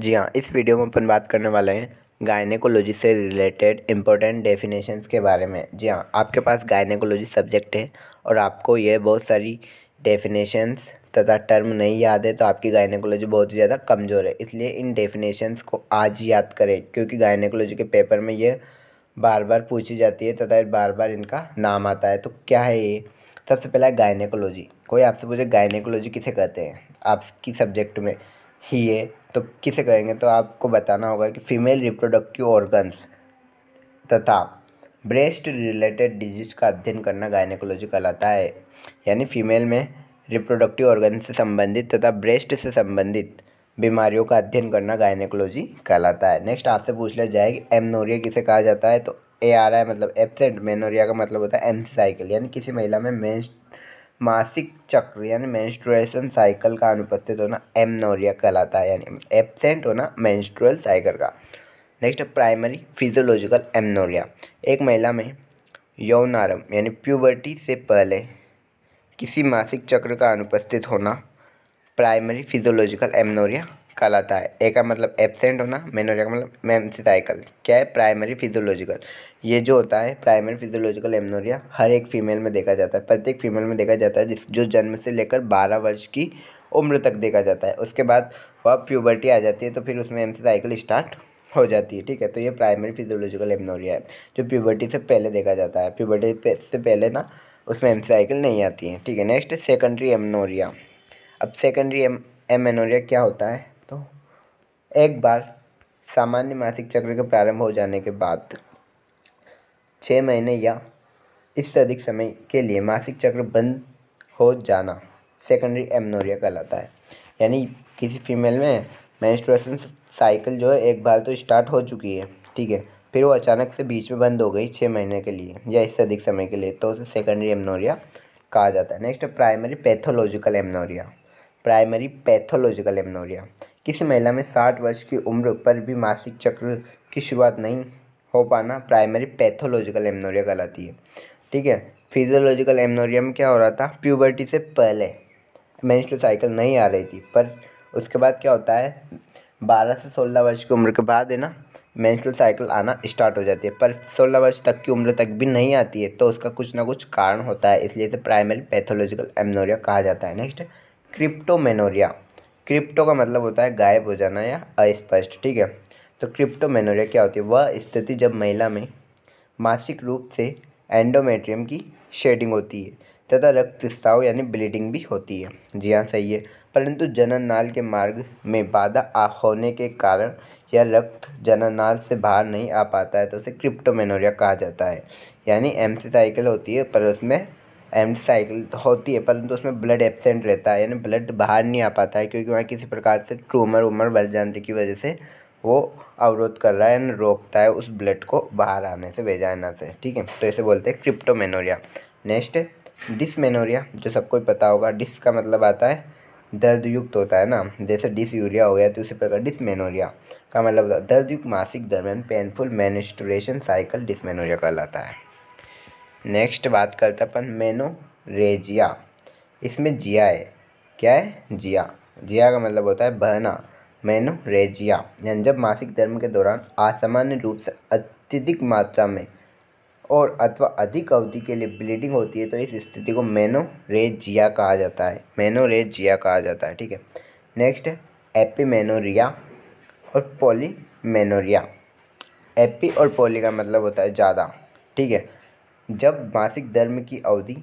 जी हाँ इस वीडियो में अपन बात करने वाले हैं गायनेकोलॉजी से रिलेटेड इंपॉर्टेंट डेफिनेशंस के बारे में जी हाँ आपके पास गायनेकोलॉजी सब्जेक्ट है और आपको ये बहुत सारी डेफिनेशंस तथा टर्म नहीं याद है तो आपकी गायनेकोलॉजी बहुत ही ज़्यादा कमज़ोर है इसलिए इन डेफिनेशंस को आज याद करें क्योंकि गायनेकोलॉजी के पेपर में ये बार बार पूछी जाती है तथा बार बार इनका नाम आता है तो क्या है ये सबसे पहला गायनेकोलॉजी कोई आपसे पूछे गायनेकोलॉजी किसे कहते हैं आपकी सब्जेक्ट में ही है तो किसे कहेंगे तो आपको बताना होगा कि फीमेल रिप्रोडक्टिव ऑर्गन्स तथा ब्रेस्ट रिलेटेड डिजीज का अध्ययन करना गायनेकोलॉजी कहलाता है यानी फीमेल में रिप्रोडक्टिव ऑर्गन से संबंधित तथा ब्रेस्ट से संबंधित बीमारियों का अध्ययन करना गायनेकोलॉजी कहलाता है नेक्स्ट आपसे पूछ लिया जाए कि एमनोरिया किसे कहा जाता है तो ए आ रहा है मतलब एबसेंट मेनोरिया का मतलब होता है एम साइकिल यानी किसी महिला में मेंस मासिक चक्र यानी मेंस्ट्रुएशन साइकिल का अनुपस्थित होना एमनोरिया कहलाता है यानी एबसेंट होना मेंस्ट्रुअल साइकिल का नेक्स्ट प्राइमरी फिजियोलॉजिकल एमनोरिया एक महिला में यौनारम यानी प्यूबर्टी से पहले किसी मासिक चक्र का अनुपस्थित होना प्राइमरी फिजियोलॉजिकल एमनोरिया कल आता है ए का मतलब एबसेंट होना मेनोरिया का मतलब मेमसिसाइकल क्या है प्राइमरी फिजोलॉजिकल ये जो होता है प्राइमरी फिजोलॉजिकल एमनोरिया हर एक फीमेल में देखा जाता है प्रत्येक फीमेल में देखा जाता है जिस जो जन्म से लेकर बारह वर्ष की उम्र तक देखा जाता है उसके बाद वह प्यूबर्टी आ जाती है तो फिर उसमें एमसिसाइकल स्टार्ट हो जाती है ठीक है तो ये प्राइमरी फिजोलॉजिकल एमनोरिया है जो प्यूबर्टी से पहले देखा जाता है प्यूबर्टी से पहले ना उसमें एमसाइकिल नहीं आती है ठीक है नेक्स्ट सेकेंडरी एमनोरिया अब सेकेंडरी एम एमेनोरिया क्या होता है एक बार सामान्य मासिक चक्र के प्रारंभ हो जाने के बाद छः महीने या इससे अधिक समय के लिए मासिक चक्र बंद हो जाना सेकेंडरी एमनोरिया कहलाता है यानी किसी फीमेल में मेंस्ट्रुएशन साइकिल जो है एक बार तो स्टार्ट हो चुकी है ठीक है फिर वो अचानक से बीच में बंद हो गई छः महीने के लिए या इससे अधिक समय के लिए तो उसे सेकेंडरी एमनोरिया कहा जाता है next primary pathological amenorrhoea primary pathological amenorrhoea किसी महिला में साठ वर्ष की उम्र पर भी मासिक चक्र की शुरुआत नहीं हो पाना प्राइमरी पैथोलॉजिकल एमनोरिया कहलाती है ठीक है फिजियोलॉजिकल एमनोरिया में क्या हो रहा था प्यूबर्टी से पहले मेंस्ट्रुअल साइकिल नहीं आ रही थी पर उसके बाद क्या होता है बारह से सोलह वर्ष की उम्र के बाद है ना मेंस्ट्रुअल साइकिल आना स्टार्ट हो जाती है पर सोलह वर्ष तक की उम्र तक भी नहीं आती है तो उसका कुछ ना कुछ कारण होता है इसलिए इसे प्राइमरी पैथोलॉजिकल एमनोरिया कहा जाता है नेक्स्ट क्रिप्टोमेनोरिया क्रिप्टो का मतलब होता है गायब हो जाना या अस्पष्ट ठीक है तो क्रिप्टो मेनोरिया क्या होती है वह स्थिति जब महिला में मासिक रूप से एंडोमेट्रियम की शेडिंग होती है तथा रक्तस्राव यानी ब्लीडिंग भी होती है जी हाँ सही है परंतु जनन नाल के मार्ग में बाधा होने के कारण या रक्त जनन नाल से बाहर नहीं आ पाता है तो उसे क्रिप्टोमेनोरिया कहा जाता है यानी एमसीसाइकिल होती है पर उसमें एंड साइकिल होती है परंतु उसमें ब्लड एबसेंट रहता है यानी ब्लड बाहर नहीं आ पाता है क्योंकि वहाँ किसी प्रकार से ट्रूमर उमर बढ़ जाने की वजह से वो अवरोध कर रहा है यानी रोकता है उस ब्लड को बाहर आने से भेजाना से ठीक है तो इसे बोलते हैं क्रिप्टोमेनोरिया नेक्स्ट डिसमेनोरिया जो सबको पता होगा डिस का मतलब आता है दर्द युक्त होता है ना जैसे डिस यूरिया हो गया तो उसी प्रकार डिसमेनोरिया का मतलब दर्द युक्त मासिक दरमियान पेनफुल मैनिस्ट्रेशन साइकिल डिसमेनोरिया कहलाता है नेक्स्ट बात करते अपन मेनोरेजिया इसमें जिया है क्या है जिया जिया का मतलब होता है बहना मेनोरेजिया यानी जब मासिक धर्म के दौरान असामान्य रूप से अत्यधिक मात्रा में और अथवा अधिक अवधि के लिए ब्लीडिंग होती है तो इस स्थिति को मेनोरेजिया कहा जाता है मेनोरेजिया कहा जाता है ठीक है नेक्स्ट है एपीमेनोरिया और मेनोरिया एपी और पॉली का मतलब होता है ज़्यादा ठीक है जब मासिक धर्म की अवधि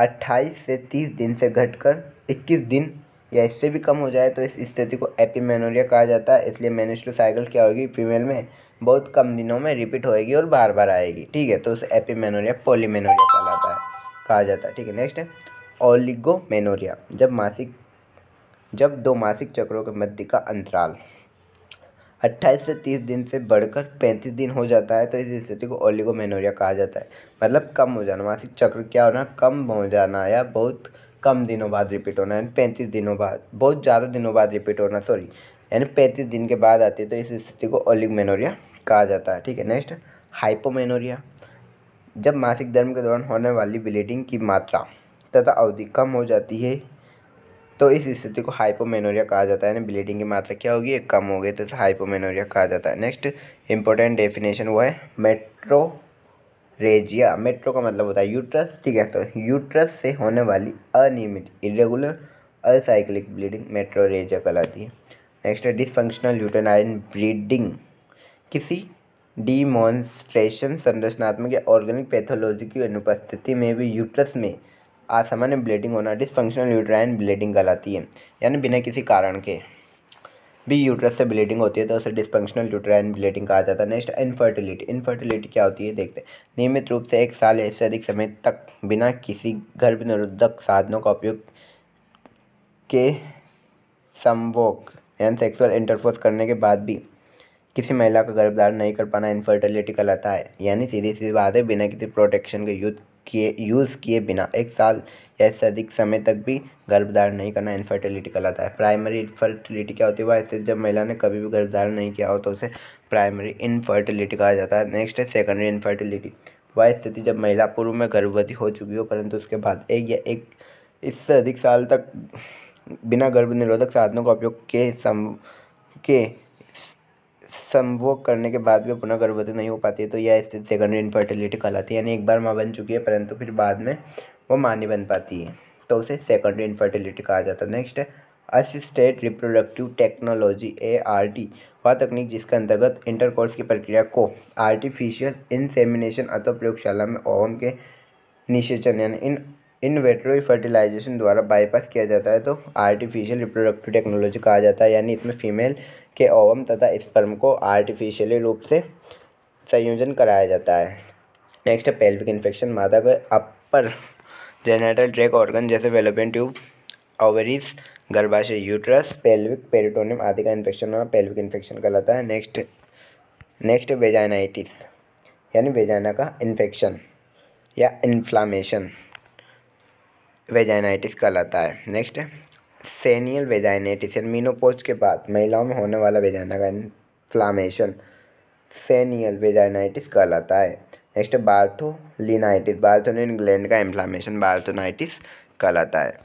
28 से 30 दिन से घटकर 21 दिन या इससे भी कम हो जाए तो इस स्थिति को एपीमेनोरिया कहा जाता है इसलिए मेनिस्ट्रो साइकिल क्या होगी फीमेल में बहुत कम दिनों में रिपीट होएगी और बार बार आएगी ठीक है तो उसे एपीमेनोरिया पोलीमेनोरिया कहलाता है कहा जाता है ठीक है नेक्स्ट है ओलिगोमेनोरिया जब मासिक जब दो मासिक चक्रों के मध्य का अंतराल अट्ठाईस से तीस दिन से बढ़कर पैंतीस दिन हो जाता है तो इस स्थिति को ओलिगोमेनोरिया कहा जाता है मतलब कम हो जाना मासिक चक्र क्या होना कम हो जाना या बहुत कम दिनों बाद रिपीट होना यानी पैंतीस दिनों बाद बहुत ज़्यादा दिनों बाद रिपीट होना सॉरी यानी पैंतीस दिन के बाद आती है तो इस स्थिति को मेनोरिया कहा जाता है ठीक है नेक्स्ट हाइपोमेनोरिया जब मासिक धर्म के दौरान होने वाली ब्लीडिंग की मात्रा तथा अवधि कम हो जाती है तो इस स्थिति को हाइपोमेनोरिया कहा जाता है यानी ब्लीडिंग की मात्रा क्या होगी कम हो गई तो इसे हाइपोमेनोरिया कहा जाता है नेक्स्ट इंपॉर्टेंट डेफिनेशन वो है मेट्रो रेजिया मेट्रो का मतलब होता है यूट्रस ठीक है तो यूट्रस से होने वाली अनियमित इरेगुलर असाइक्लिक ब्लीडिंग मेट्रोरेजिया कहलाती है नेक्स्ट है डिसफंक्शनल यूटेनाइन ब्लीडिंग किसी डिमोन्स्ट्रेशन संरचनात्मक या ऑर्गेनिक पैथोलॉजी की अनुपस्थिति में भी यूट्रस में असामान्य ब्लीडिंग होना डिसफंक्शनल यूट्राइन ब्लीडिंग कहलाती है यानी बिना किसी कारण के भी यूट्रस से ब्लीडिंग होती है तो उसे डिस्फंक्शनल यूट्राइन ब्लीडिंग कहा जाता है नेक्स्ट इनफर्टिलिटी इनफर्टिलिटी क्या होती है देखते हैं नियमित रूप से एक साल या अधिक समय तक बिना किसी गर्भ निरोधक साधनों का उपयोग के संभोग यानी सेक्सुअल इंटरफोर्स करने के बाद भी किसी महिला का गर्भधारण नहीं कर पाना इनफर्टिलिटी कहलाता है यानी सीधी सीधी बात है बिना किसी प्रोटेक्शन के युद्ध किए यूज़ किए बिना एक साल या इससे अधिक समय तक भी गर्भधार नहीं करना इनफर्टिलिटी कहलाता है प्राइमरी इनफर्टिलिटी क्या होती है वह इससे जब महिला ने कभी भी गर्भ नहीं किया हो तो उसे प्राइमरी इनफर्टिलिटी कहा जाता है नेक्स्ट है सेकेंडरी इनफर्टिलिटी वह स्थिति जब महिला पूर्व में गर्भवती हो चुकी हो परंतु उसके बाद एक या एक इससे अधिक साल तक बिना गर्भ निरोधक साधनों का उपयोग के सम के संभोग करने के बाद भी पुनः गर्भवती नहीं हो पाती है तो यह स्थिति सेकेंडरी इनफर्टिलिटी कहलाती है यानी एक बार माँ बन चुकी है परंतु फिर बाद में वो माँ नहीं बन पाती है तो उसे सेकेंडरी इनफर्टिलिटी कहा जाता है नेक्स्ट है assisted reproductive technology A R T वह तकनीक जिसके अंतर्गत इंटरकोर्स की प्रक्रिया को आर्टिफिशियल इंसेमिनेशन अथवा प्रयोगशाला में ओवम के निषेचन यानी इन इन वेटरो फर्टिलाइजेशन द्वारा बाईपास किया जाता है तो आर्टिफिशियल रिप्रोडक्टिव टेक्नोलॉजी कहा जाता है यानी इसमें फीमेल के ओवम तथा स्पर्म को आर्टिफिशियली रूप से संयोजन कराया जाता है नेक्स्ट है पेल्विक इन्फेक्शन मादा के अपर जेनेटल ट्रैक ऑर्गन जैसे वेलोपियन ट्यूब ओवरीज गर्भाशय यूट्रस पेल्विक पेरिटोनियम आदि का इन्फेक्शन होना पेल्विक इन्फेक्शन कहलाता है नेक्स्ट नेक्स्ट वेजाइनाइटिस यानी वेजाइना का इन्फेक्शन या इन्फ्लामेशन वेजाइनाइटिस कहलाता है नेक्स्ट सैनियल सेनियल वेजाइनाइटिस यानी मीनोपोज के बाद महिलाओं में होने वाला वेजाइना का इन्फ्लामेशन सेनियल वेजाइनाइटिस कहलाता है नेक्स्ट बार्थोलिनाइटिस बार्थोलिन ग्लैंड का इन्फ्लामेशन बार्थोनाइटिस कहलाता है